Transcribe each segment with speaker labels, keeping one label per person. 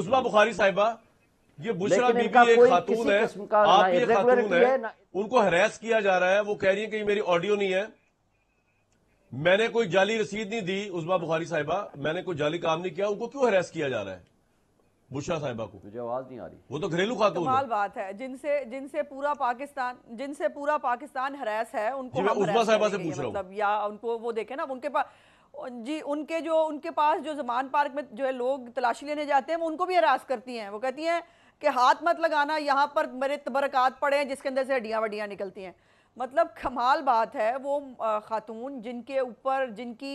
Speaker 1: उस्मा बुखारी साहिबा ये बुशरा बीबी एक खातून है आप ये खातून है उनको हरास किया जा रहा है वो कह रही है कि मेरी ऑडियो नहीं है मैंने कोई जाली रसीद नहीं दी उस्मा बुखारी साहिबा मैंने कोई जाली काम नहीं किया उनको क्यों हरास किया जा रहा है बुशरा साहिबा को मुझे आवाज नहीं आ रही वो तो घरेलू
Speaker 2: खातून कमाल
Speaker 3: बात है जिनसे जिनसे पूरा पाकिस्तान जिनसे पूरा पाकिस्तान हरास है उनको उस्मा साहिबा से पूछ रहा हूं मतलब या उनको वो देखे ना उनके पास जी उनके जो उनके पास जो जमान पार्क में जो है लोग तलाशी लेने जाते हैं वो उनको भी हरास करती हैं वो कहती हैं कि हाथ मत लगाना यहाँ पर मेरे तबरकत पड़े हैं जिसके अंदर से हड्डियाँ वड्डियाँ निकलती हैं मतलब कमाल बात है वो ख़ातून जिनके ऊपर जिनकी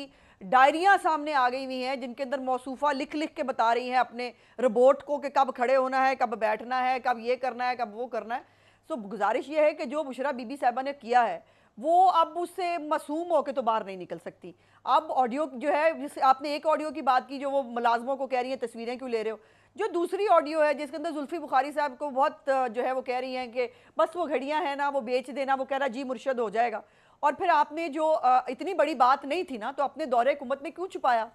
Speaker 3: डायरियाँ सामने आ गई हुई हैं जिनके अंदर मौसूफा लिख लिख के बता रही हैं अपने रोबोट को कि कब खड़े होना है कब बैठना है कब ये करना है कब वो करना है सो गुजारिश ये है कि जो बुशरा बीबी साहबा ने किया है वो अब उससे मासूम होकर तो बाहर नहीं निकल सकती अब ऑडियो जो है जिस आपने एक ऑडियो की बात की जो वो मुलाजमों को कह रही है तस्वीरें क्यों ले रहे हो जो दूसरी ऑडियो है जिसके अंदर जुल्फी बुखारी साहब को बहुत जो है वो कह रही हैं कि बस वो घड़ियां हैं ना वो बेच देना वो कह रहा जी मुर्शद हो जाएगा और फिर आपने जो इतनी बड़ी बात नहीं थी ना तो अपने दौरे हुकूमत में क्यों छुपाया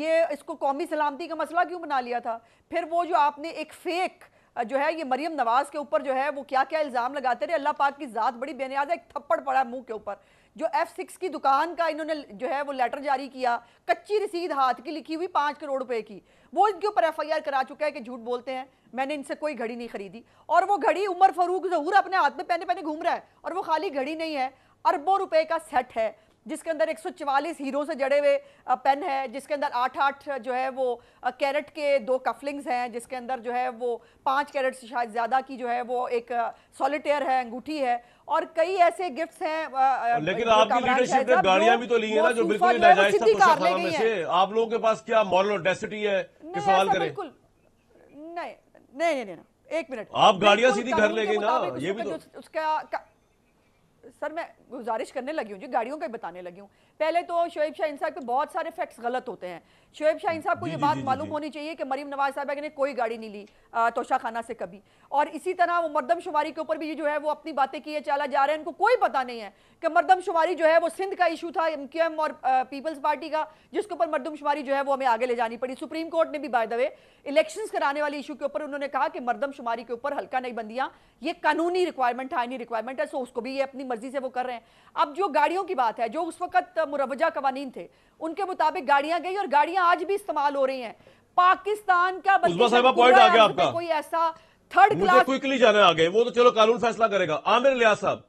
Speaker 3: ये इसको कौमी सलामती का मसला क्यों बना लिया था फिर वो जो आपने एक फेक जो है ये मरियम नवाज के ऊपर जो है वो क्या क्या इल्ज़ाम लगाते रहे अल्लाह पाक की ज़ात बड़ी बेनियाज है एक थप्पड़ पड़ा मुंह के ऊपर जो एफ सिक्स की दुकान का इन्होंने जो है वो लेटर जारी किया कच्ची रसीद हाथ की लिखी हुई पाँच करोड़ रुपए की वो इनके ऊपर एफ आई आर करा चुका है कि झूठ बोलते हैं मैंने इनसे कोई घड़ी नहीं खरीदी और वो घड़ी उमर फरूक जहूर अपने हाथ में पहने पहने घूम रहा है और वो खाली घड़ी नहीं है अरबों रुपए का सेट है जिसके अंदर 144 हीरो से जड़े हुए पेन है जिसके अंदर आठ आठ जो है वो कैरेट के दो कफलिंग्स हैं जिसके अंदर जो है वो पाँच कैरेट से शायद ज़्यादा की जो है वो एक सॉलिटेयर है अंगूठी है और कई ऐसे गिफ्ट्स हैं लेकिन आपकी लीडरशिप ने गाड़ियां भी तो ली है ना जो बिल्कुल नाजायज से
Speaker 1: आप लोगों के पास क्या मॉरल ऑडेसिटी है कि सवाल करें बिल्कुल
Speaker 3: नहीं नहीं नहीं एक मिनट आप गाड़ियां सीधी घर ले गई ना ये भी तो उसका सर मैं गुजारिश करने लगी हूँ जी गाड़ियों का ही बताने लगी हूँ पहले तो शोएब शाहन साहब के बहुत सारे फैक्ट्स गलत होते हैं शोएब शाहन साहब को ये बात मालूम होनी चाहिए कि मरीम नवाज साहब ने कोई गाड़ी नहीं ली तोशा खाना से कभी और इसी तरह वो मरदमशुमारी के ऊपर भी जो है वो अपनी बातें किए चला जा रहे हैं इनको कोई पता नहीं है कि मरदमशुमारी जो है वो सिंध का इशू था एम क्यू एम और पीपल्स पार्टी का जिसके ऊपर मरदमशुमारी जो है वो हमें आगे ले जानी पड़ी सुप्रीम कोर्ट ने भी बाय द वे इलेक्शंस कराने वाले इशू के ऊपर उन्होंने कहा कि मरदमशुमारी के ऊपर हल्का नहीं बंदियाँ ये कानूनी रिक्वायरमेंट आईनी रिक्वायरमेंट है सो उसको भी ये अपनी मर्जी से वो कर रहे हैं अब जो गाड़ियों की बात है जो उस वक्त मुरवजा कवानीन थे उनके मुताबिक गाड़ियां गई और गाड़ियां आज भी इस्तेमाल हो रही हैं पाकिस्तान का कोई ऐसा थर्ड क्लास
Speaker 1: क्विकली जाने आ वो तो चलो कानून फैसला करेगा आमिर लिया साहब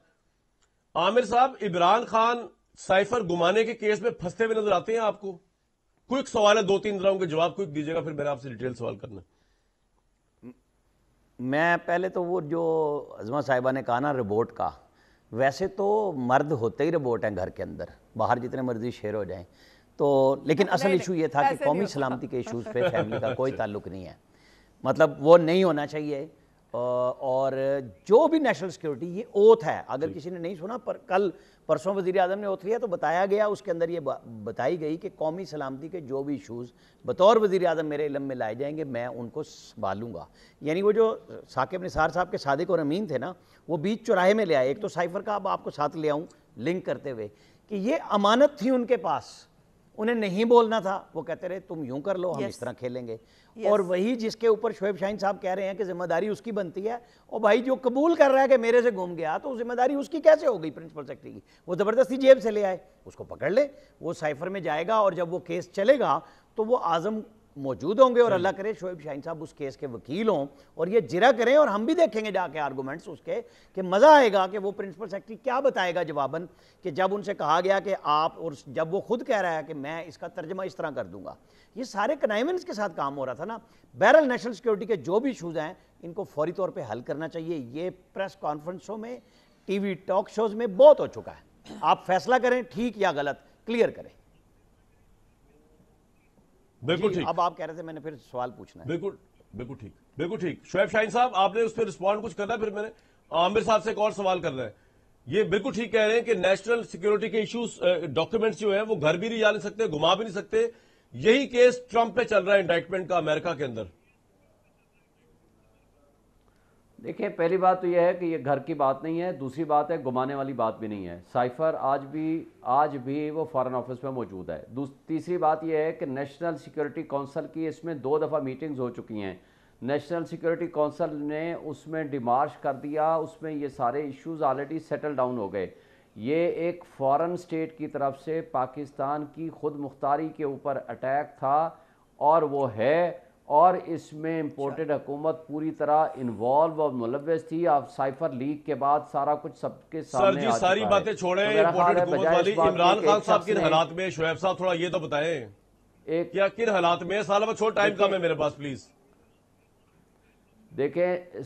Speaker 1: आमिर साहब इमरान खान साइफर गुमाने के केस में फंसते हुए नजर आते हैं आपको क्विक सवाल है दो तीन दिनों के जवाब क्विक दीजिएगा फिर मैंने आपसे डिटेल सवाल करना
Speaker 4: मैं पहले तो वो जो अजमा साहिबा ने कहा ना रिपोर्ट का वैसे तो मर्द होते ही रोबोट हैं घर के अंदर बाहर जितने मर्जी शेर हो जाएं तो लेकिन असल इशू ये था कि कौमी सलामती के इशूज़ पे फैमिली का कोई ताल्लुक नहीं है मतलब वो नहीं होना चाहिए और जो भी नेशनल सिक्योरिटी ये ओथ है अगर किसी ने नहीं सुना पर कल परसों वजी अजम ने ओथ लिया तो बताया गया उसके अंदर ये बताई गई कि कौमी सलामती के जो भी इशूज़ बतौर वजी अजम मेरे इलम में लाए जाएंगे मैं उनको संभालूंगा यानी वो जो साकिब निसार साहब के सादिक और अमीन थे ना वो बीच चौराहे में ले आए एक तो साइफर का अब आपको साथ ले आऊँ लिंक करते हुए कि ये अमानत थी उनके पास उन्हें नहीं बोलना था वो कहते रहे तुम यूं कर लो हम yes. इस तरह खेलेंगे yes. और वही जिसके ऊपर शोएब शाहीन साहब कह रहे हैं कि जिम्मेदारी उसकी बनती है और भाई जो कबूल कर रहा है कि मेरे से घूम गया तो जिम्मेदारी उसकी कैसे हो गई प्रिंसिपल सेक्रेटरी की वो ज़बरदस्ती जेब से ले आए उसको पकड़ ले वो साइफर में जाएगा और जब वो केस चलेगा तो वो आज़म मौजूद होंगे और हम्म। अल्लाह करे शोएब शाहीन साहब उस केस के वकील हों और ये जिरा करें और हम भी देखेंगे जाके आर्गूमेंट्स उसके कि मज़ा आएगा कि वो प्रिंसिपल सेक्रेटरी क्या बताएगा जवाबन कि जब उनसे कहा गया कि आप और जब वो खुद कह रहा है कि मैं इसका तर्जमा इस तरह कर दूंगा ये सारे कनाइवेंस के साथ काम हो रहा था ना बहरल नेशनल सिक्योरिटी के जो भी इशूज़ हैं इनको फौरी तौर पर हल करना चाहिए ये प्रेस कॉन्फ्रेंसों में टी वी टॉक शोज़ में बहुत हो चुका है आप फैसला करें ठीक या गलत क्लियर करें बिल्कुल ठीक अब आप कह रहे थे मैंने फिर सवाल पूछना है बिल्कुल
Speaker 1: बिल्कुल ठीक बिल्कुल ठीक शुएब शाहीन साहब आपने उस पर रिस्पॉन्ड कुछ करना फिर मैंने आमिर साहब से एक और सवाल कर रहे हैं ये बिल्कुल ठीक कह रहे हैं कि नेशनल सिक्योरिटी के इश्यूज डॉक्यूमेंट्स जो हैं वो घर भी नहीं जा नहीं सकते घुमा भी नहीं सकते यही केस ट्रंप पे चल रहा है इंडाइटमेंट का अमेरिका के अंदर
Speaker 2: देखिए पहली बात तो यह है कि ये घर की बात नहीं है दूसरी बात है घुमाने वाली बात भी नहीं है साइफर आज भी आज भी वो फॉरेन ऑफिस में मौजूद है तीसरी बात यह है कि नेशनल सिक्योरिटी काउंसिल की इसमें दो दफ़ा मीटिंग्स हो चुकी हैं नेशनल सिक्योरिटी काउंसिल ने उसमें डिमार्श कर दिया उसमें ये सारे इश्यूज ऑलरेडी सेटल डाउन हो गए ये एक फॉरेन स्टेट की तरफ से पाकिस्तान की खुद मुख्तारी के ऊपर अटैक था और वो है और इसमें इम्पोर्टेड अच्छा। हुकूमत पूरी तरह इन्वॉल्व और मुलवस थी आप साइफर लीक के बाद सारा कुछ सबके सर जी सारी बातें छोड़े तो इमरान खान साहब किन हालात
Speaker 1: में शुएब साहब थोड़ा ये तो बताए एक क्या किन हालात में साल में छोड़ टाइम कम है मेरे पास प्लीज
Speaker 2: देखें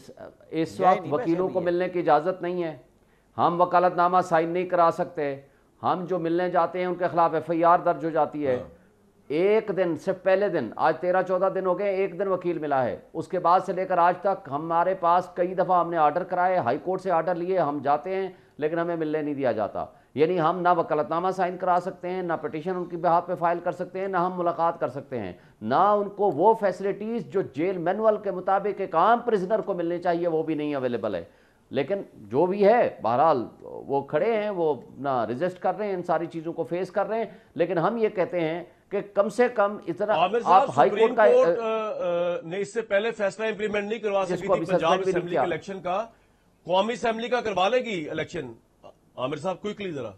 Speaker 2: इस वक्त वकीलों को मिलने की इजाजत नहीं है हम वकालतनामा साइन नहीं करा सकते हम जो मिलने जाते हैं उनके खिलाफ एफ आई आर दर्ज हो जाती है हाँ। एक दिन सिर्फ पहले दिन आज तेरह चौदह दिन हो गए एक दिन वकील मिला है उसके बाद से लेकर आज तक हमारे पास कई दफ़ा हमने आर्डर कराए हाई कोर्ट से आर्डर लिए हम जाते हैं लेकिन हमें मिलने नहीं दिया जाता यानी हम ना वकालतनामा साइन करा सकते हैं ना पटिशन उनकी बिहार पे फाइल कर सकते हैं ना हम मुलाकात कर सकते हैं ना उनको वो फैसिलिटीज़ जो जेल मैनुअल के मुताबिक एक आम प्रिजनर को मिलने चाहिए वो भी नहीं अवेलेबल है लेकिन जो भी है बहरहाल वो खड़े हैं वो ना रजिस्ट कर रहे हैं इन सारी चीज़ों को फेस कर रहे हैं लेकिन हम ये कहते हैं कि कम से कम इतना आप हाई कोर्ट का
Speaker 1: कोर्ट, ने इससे पहले फैसला इंप्लीमेंट नहीं करवा सकती थी पंजाब असेंबली के इलेक्शन का कौमी असेंबली का करवा लेगी इलेक्शन आमिर साहब क्विकली जरा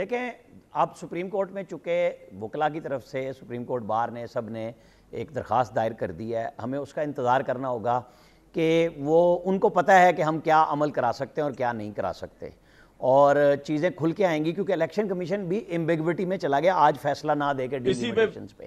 Speaker 4: देखें आप सुप्रीम कोर्ट में चुके वकला की तरफ से सुप्रीम कोर्ट बार ने सब ने एक दरख्वास्त दायर कर दी है हमें उसका इंतज़ार करना होगा कि वो उनको पता है कि हम क्या अमल करा सकते हैं और क्या नहीं करा सकते और चीज़ें खुल के आएंगी क्योंकि इलेक्शन कमीशन भी एम्बिगविटी में चला गया आज फैसला ना देकर इसी पे, पे